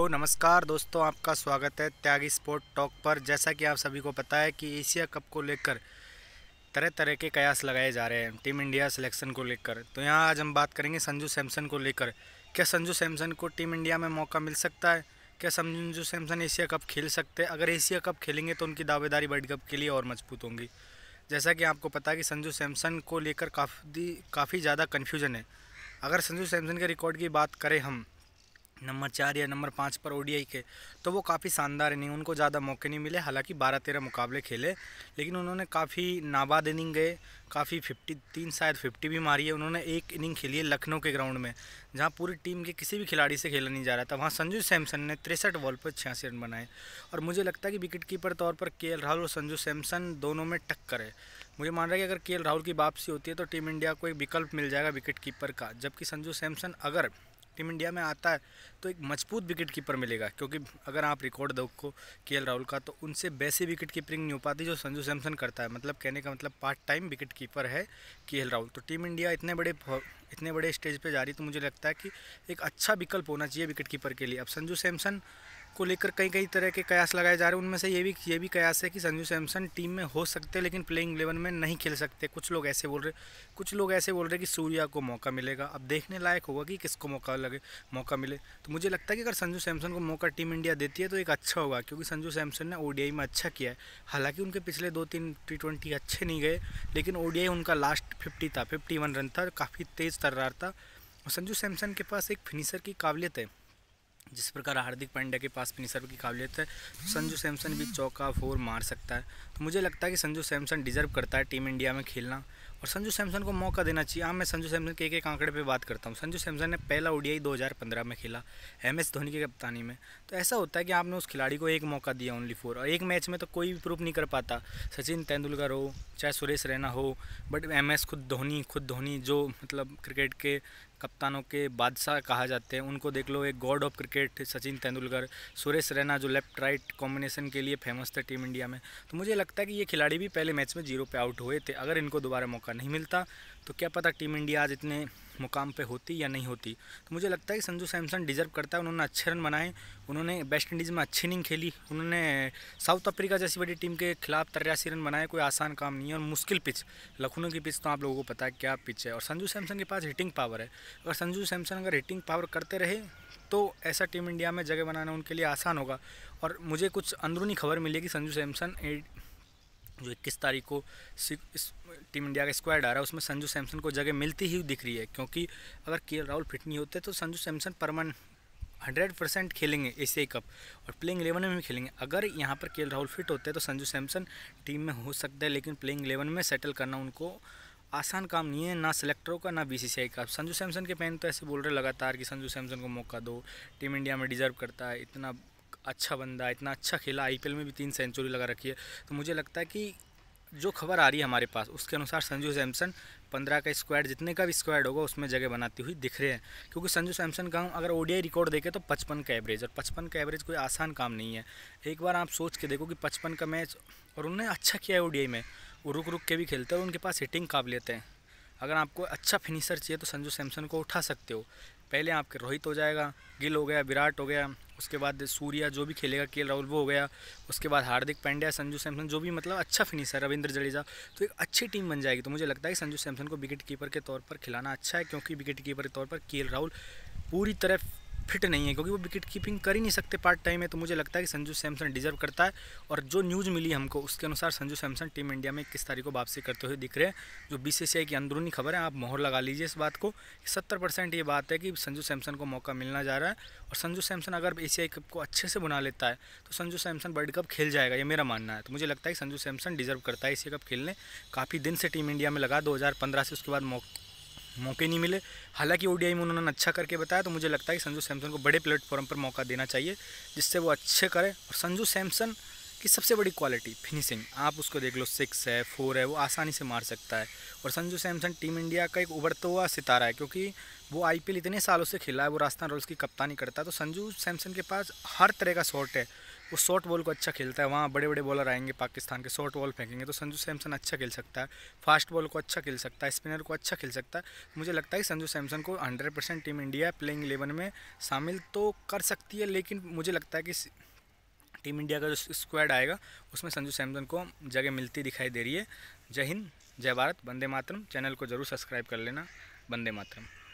तो नमस्कार दोस्तों आपका स्वागत है त्यागी स्पोर्ट टॉक पर जैसा कि आप सभी को पता है कि एशिया कप को लेकर तरह तरह के कयास लगाए जा रहे हैं टीम इंडिया सिलेक्शन को लेकर तो यहाँ आज हम बात करेंगे संजू सैमसन को लेकर क्या संजू सैमसन को टीम इंडिया में मौका मिल सकता है क्या संजू सैमसन एशिया कप खेल सकते हैं अगर एशिया कप खेलेंगे तो उनकी दावेदारी वर्ल्ड कप के लिए और मजबूत होंगी जैसा कि आपको पता है कि संजू सैमसन को लेकर काफ़ी काफ़ी ज़्यादा कन्फ्यूजन है अगर संजू सैमसन के रिकॉर्ड की बात करें हम नंबर चार या नंबर पाँच पर ओडीआई के तो वो काफ़ी शानदार इनिंग उनको ज़्यादा मौके नहीं मिले हालांकि बारह तेरह मुकाबले खेले लेकिन उन्होंने काफ़ी नाबाद इनिंग गए काफ़ी फिफ्टी तीन शायद फिफ्टी भी मारी है उन्होंने एक इनिंग खेली है लखनऊ के ग्राउंड में जहाँ पूरी टीम के किसी भी खिलाड़ी से खेला नहीं जा रहा था वहाँ संजू सैमसन ने तिरसठ बॉल पर छियासी रन बनाए और मुझे लगता है कि विकेट कीपर तौर पर के राहुल और संजू सैमसन दोनों में टक्कर है मुझे मान रहा है कि अगर के राहुल की वापसी होती है तो टीम इंडिया को एक विकल्प मिल जाएगा विकेट कीपर का जबकि संजू सैमसन अगर टीम इंडिया में आता है तो एक मजबूत विकेट कीपर मिलेगा क्योंकि अगर आप रिकॉर्ड देखो के राहुल का तो उनसे वैसे विकेट कीपरिंग नहीं हो पाती जो संजू सैमसन करता है मतलब कहने का मतलब पार्ट टाइम विकेट कीपर है के राहुल तो टीम इंडिया इतने बड़े इतने बड़े स्टेज पर जा रही तो मुझे लगता है कि एक अच्छा विकल्प होना चाहिए विकेट कीपर के लिए अब संजू सैमसन को लेकर कई कई तरह के कयास लगाए जा रहे हैं उनमें से ये भी ये भी कयास है कि संजू सैमसन टीम में हो सकते लेकिन प्लेइंग इलेवन में नहीं खेल सकते कुछ लोग ऐसे बोल रहे कुछ लोग ऐसे बोल रहे कि सूर्या को मौका मिलेगा अब देखने लायक होगा कि किसको मौका लगे मौका मिले तो मुझे लगता है कि अगर संजू सैमसन को मौका टीम इंडिया देती है तो एक अच्छा होगा क्योंकि संजू सैमसन ने ओ में अच्छा किया है हालाँकि उनके पिछले दो तीन टी अच्छे नहीं गए लेकिन ओ उनका लास्ट फिफ्टी था फिफ्टी रन था काफ़ी तेज़ तर्रार था संजू सैमसन के पास एक फिनिशर की काबिलियत है जिस प्रकार हार्दिक पांड्या के पास फिनिशर की काबिलियत है संजू सैमसन भी चौका फोर मार सकता है तो मुझे लगता है कि संजू सैमसन डिजर्व करता है टीम इंडिया में खेलना और संजू सैमसन को मौका देना चाहिए हाँ मैं संजू सैमसन के एक एक आंकड़े पे बात करता हूँ संजू सैमसन ने पहला ओडियाई 2015 में खेला एम एस धोनी की कप्तानी में तो ऐसा होता है कि आपने उस खिलाड़ी को एक मौका दिया ओनली फोर और एक मैच में तो कोई भी प्रूफ नहीं कर पाता सचिन तेंदुलकर हो चाहे सुरेश रैना हो बट एम एस खुद धोनी खुद धोनी जो मतलब क्रिकेट के कप्तानों के बादशाह कहा जाते हैं उनको देख लो एक god of cricket Sachin Tendulkar Suresh Raina जो लेफ्ट राइट कॉम्बिनेशन के लिए फेमस थे टीम इंडिया में तो मुझे लगता है कि ये खिलाड़ी भी पहले मैच में जीरो पे आउट हुए थे अगर इनको दोबारा मौका नहीं मिलता तो क्या पता टीम इंडिया आज इतने मुकाम पे होती या नहीं होती तो मुझे लगता है कि संजू सैमसन डिजर्व करता है उन्होंने अच्छे रन बनाए उन्होंने वेस्ट इंडीज़ में अच्छी इनिंग खेली उन्होंने साउथ अफ्रीका जैसी बड़ी टीम के खिलाफ तिरासी रन बनाए कोई आसान काम नहीं है और मुश्किल पिच लखनऊ की पिच तो आप लोगों को पता है क्या पिच है और संजू सैमसन के पास हिटिंग पावर है अगर संजू सैमसन अगर हिटिंग पावर करते रहे तो ऐसा टीम इंडिया में जगह बनाना उनके लिए आसान होगा और मुझे कुछ अंदरूनी खबर मिली कि संजू सैमसन जो इक्कीस तारीख को टीम इंडिया का स्क्वाड आ रहा है उसमें संजू सैमसन को जगह मिलती ही दिख रही है क्योंकि अगर के राहुल फिट नहीं होते तो संजू सैमसन परमान हंड्रेड परसेंट खेलेंगे एशियाई कप और प्लेइंग इलेवन में भी खेलेंगे अगर यहाँ पर के राहुल फिट होते हैं तो संजू सैमसन टीम में हो सकता है लेकिन प्लेइंग इलेवन में सेटल करना उनको आसान काम नहीं है ना सेलेक्टरों का ना बीसीसीआई का संजू सैमसन के पैन तो ऐसे बोल रहे लगातार कि संजू सैमसन को मौका दो टीम इंडिया में डिजर्व करता है इतना अच्छा बंदा इतना अच्छा खेला आईपीएल में भी तीन सेंचुरी लगा रखी है तो मुझे लगता है कि जो खबर आ रही है हमारे पास उसके अनुसार संजू सैमसन पंद्रह का स्क्वाड जितने का भी स्क्वाड होगा उसमें जगह बनाती हुई दिख रहे हैं क्योंकि संजू सैमसन का हम अगर ओडीआई रिकॉर्ड देखें तो पचपन का एवरेज और पचपन का एवरेज कोई आसान काम नहीं है एक बार आप सोच के देखो कि पचपन का मैच और उन्होंने अच्छा किया है ओ में वो रुक रुक के भी खेलते हैं और उनके पास हिटिंग काब लेते हैं अगर आपको अच्छा फिनिशर चाहिए तो संजू सैमसन को उठा सकते हो पहले आपके रोहित हो जाएगा गिल हो गया विराट हो गया उसके बाद सूर्या जो भी खेलेगा के राहुल वो हो गया उसके बाद हार्दिक पांड्या संजू सैमसन जो भी मतलब अच्छा फिनिशर रविंद्र जडेजा तो एक अच्छी टीम बन जाएगी तो मुझे लगता है कि संजू सैमसन को विकेट कीपर के तौर पर खिलाना अच्छा है क्योंकि विकेट कीपर के तौर पर के राहुल पूरी तरह फिट नहीं है क्योंकि वो विकेट कीपिंग कर ही नहीं सकते पार्ट टाइम है तो मुझे लगता है कि संजू सैमसन डिजर्व करता है और जो न्यूज़ मिली हमको उसके अनुसार संजू सैमसन टीम इंडिया में इक्कीस तारीख को वापसी करते हुए दिख रहे हैं जो बीसीसीआई की अंदरूनी खबर है आप मोहर लगा लीजिए इस बात को सत्तर परसेंट ये बात है कि संजू सैमसन को मौका मिलना जा रहा है और संजू सैमसन अगर एशियाई कप को अच्छे से बना लेता है तो संजू सैमसन वर्ल्ड कप खेल जाएगा ये मेरा मानना है तो मुझे लगता है कि संजू सैमसन डिजर्व करता है एशिया कप खेलने काफ़ी दिन से टीम इंडिया में लगा दो से उसके बाद मौके नहीं मिले हालांकि ओडीआई में उन्होंने अच्छा करके बताया तो मुझे लगता है कि संजू सैमसन को बड़े प्लेटफॉर्म पर मौका देना चाहिए जिससे वो अच्छे करें और संजू सैमसन की सबसे बड़ी क्वालिटी फिनिशिंग आप उसको देख लो सिक्स है फोर है वो आसानी से मार सकता है और संजू सैमसन टीम इंडिया का एक उभरता हुआ सितारा है क्योंकि वो आईपीएल इतने सालों से खेला है वो राजस्थान रॉयल्स की कप्तानी करता है तो संजू सैमसन के पास हर तरह का शॉट है वो शॉर्ट बॉल को अच्छा खेलता है वहाँ बड़े बड़े बॉलर आएंगे पाकिस्तान के शॉर्ट बॉल फेंकेंगे तो संजू सैमसन अच्छा खेल सकता है फास्ट बॉल को अच्छा खेल सकता है स्पिनर को अच्छा खेल सकता है मुझे लगता है कि संजू सैमसन को hundred percent team India playing eleven में शामिल तो कर सकती है लेकिन मुझे लगता है कि टीम इंडिया का जो स्क्वाड आएगा उसमें संजू सैमसन को जगह मिलती दिखाई दे रही है जय हिंद जय भारत वंदे मातरम चैनल को ज़रूर सब्सक्राइब कर लेना वंदे मातरम